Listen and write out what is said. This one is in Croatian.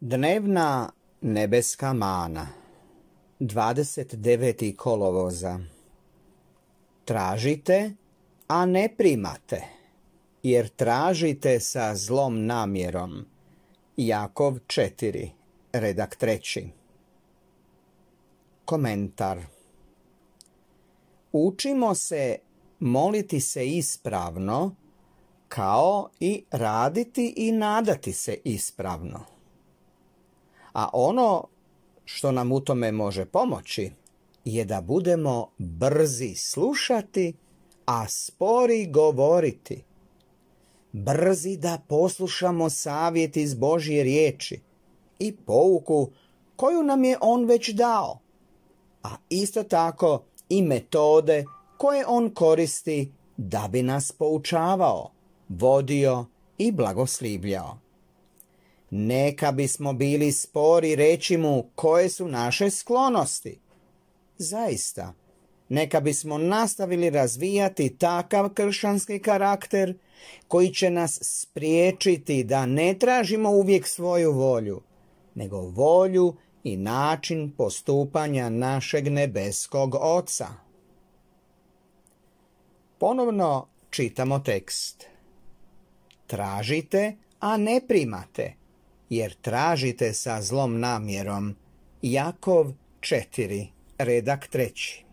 Dnevna nebeska mana 29. kolovoza Tražite, a ne primate, jer tražite sa zlom namjerom. Jakov 4, redak 3. Komentar Učimo se moliti se ispravno, kao i raditi i nadati se ispravno. A ono što nam u tome može pomoći je da budemo brzi slušati, a spori govoriti. Brzi da poslušamo savjet iz Božje riječi i pouku koju nam je On već dao, a isto tako i metode koje On koristi da bi nas poučavao, vodio i blagoslivljao. Neka bismo bili spori reći mu koje su naše sklonosti. Zaista, neka bismo nastavili razvijati takav kršanski karakter koji će nas spriječiti da ne tražimo uvijek svoju volju, nego volju i način postupanja našeg nebeskog oca. Ponovno čitamo tekst. Tražite, a ne primate jer tražite sa zlom namjerom. Jakov 4, redak 3.